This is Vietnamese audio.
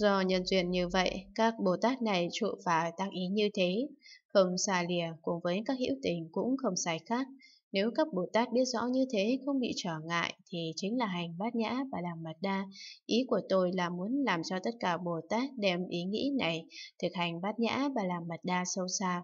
Do nhân duyên như vậy, các Bồ Tát này trụ và tác ý như thế, không xa lìa cùng với các hữu tình cũng không sai khác. Nếu các Bồ Tát biết rõ như thế không bị trở ngại thì chính là hành bát nhã và làm mật đa. Ý của tôi là muốn làm cho tất cả Bồ Tát đem ý nghĩ này thực hành bát nhã và làm mật đa sâu xa.